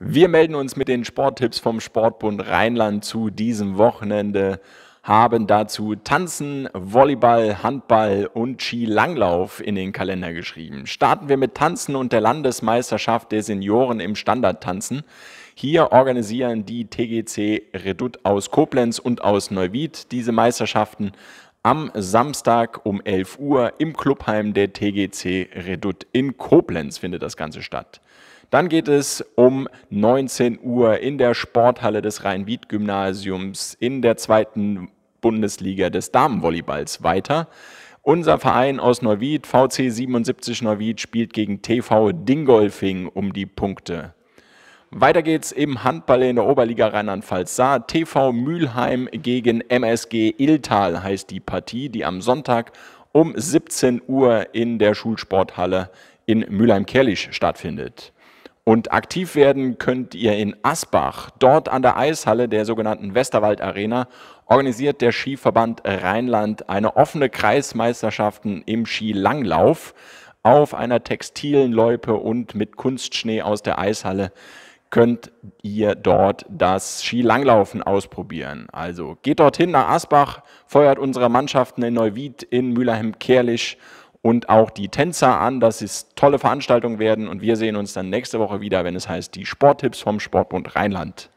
Wir melden uns mit den Sporttipps vom Sportbund Rheinland zu diesem Wochenende, haben dazu Tanzen, Volleyball, Handball und Skilanglauf in den Kalender geschrieben. Starten wir mit Tanzen und der Landesmeisterschaft der Senioren im Standardtanzen. Hier organisieren die TGC Redut aus Koblenz und aus Neuwied diese Meisterschaften am Samstag um 11 Uhr im Clubheim der TGC Redut in Koblenz findet das Ganze statt. Dann geht es um 19 Uhr in der Sporthalle des Rhein-Wied-Gymnasiums in der zweiten Bundesliga des Damenvolleyballs weiter. Unser Verein aus Neuwied, VC 77 Neuwied, spielt gegen TV Dingolfing um die Punkte. Weiter geht's im Handball in der Oberliga Rheinland-Pfalz. Saar TV Mülheim gegen MSG Illtal heißt die Partie, die am Sonntag um 17 Uhr in der Schulsporthalle in Mülheim-Kerlich stattfindet. Und aktiv werden könnt ihr in Asbach. Dort an der Eishalle der sogenannten Westerwald Arena organisiert der Skiverband Rheinland eine offene Kreismeisterschaften im Skilanglauf auf einer textilen Loipe und mit Kunstschnee aus der Eishalle könnt ihr dort das Skilanglaufen ausprobieren. Also geht dorthin nach Asbach, feuert unsere Mannschaften in Neuwied, in Mülheim-Kerlich und auch die Tänzer an, dass es tolle Veranstaltungen werden und wir sehen uns dann nächste Woche wieder, wenn es heißt die Sporttipps vom Sportbund Rheinland.